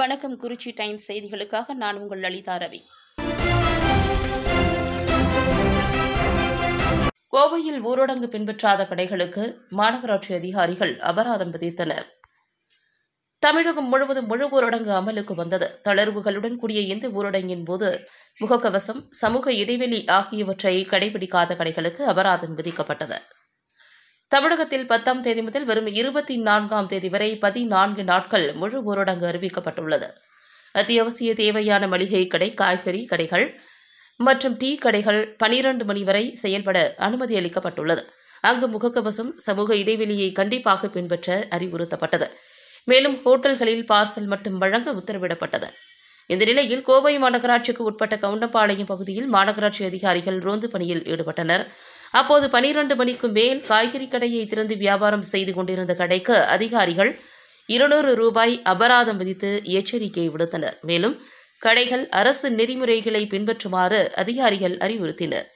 வணக்கம் குறிச்சி டைம்ஸ் செய்திகளுக்காக நான் உங்கள் லலிதா ரவி கோவையில் ஊரடங்கு பின்பற்றாத கடைகளுக்கு மாநகராட்சி அதிகாரிகள் அபராதம் விதித்தனர் தமிழகம் முழுவதும் முழு ஊரடங்கு அமலுக்கு வந்தது தளர்வுகளுடன் கூடிய இந்த ஊரடங்கின் போது முகக்கவசம் சமூக இடைவெளி ஆகியவற்றை கடைபிடிக்காத கடைகளுக்கு அபராதம் விதிக்கப்பட்டது தமிழகத்தில் பத்தாம் தேதி முதல் வரும் இருபத்தி நான்காம் தேதி வரை பதினான்கு நாட்கள் முழு ஊரடங்கு அறிவிக்கப்பட்டுள்ளது அத்தியாவசிய தேவையான மளிகை கடை காய்கறி கடைகள் மற்றும் டீ கடைகள் பனிரெண்டு மணி வரை செயல்பட அனுமதி அளிக்கப்பட்டுள்ளது அங்கு முகக்கவசம் சமூக இடைவெளியை கண்டிப்பாக பின்பற்ற அறிவுறுத்தப்பட்டது மேலும் ஹோட்டல்களில் பார்சல் மட்டும் வழங்க உத்தரவிடப்பட்டது இந்த நிலையில் கோவை மாநகராட்சிக்கு உட்பட்ட கவுண்டம்பாளையம் பகுதியில் மாநகராட்சி அதிகாரிகள் ரோந்து பணியில் ஈடுபட்டனர் அப்போது பனிரெண்டு மணிக்கு மேல் காய்கறி கடையை திறந்து வியாபாரம் செய்து கொண்டிருந்த கடைக்கு அதிகாரிகள் இருநூறு ரூபாய் அபராதம் விதித்து எச்சரிக்கை விடுத்தனர் மேலும் கடைகள் அரசு நெறிமுறைகளை பின்பற்றுமாறு அதிகாரிகள் அறிவுறுத்தினர்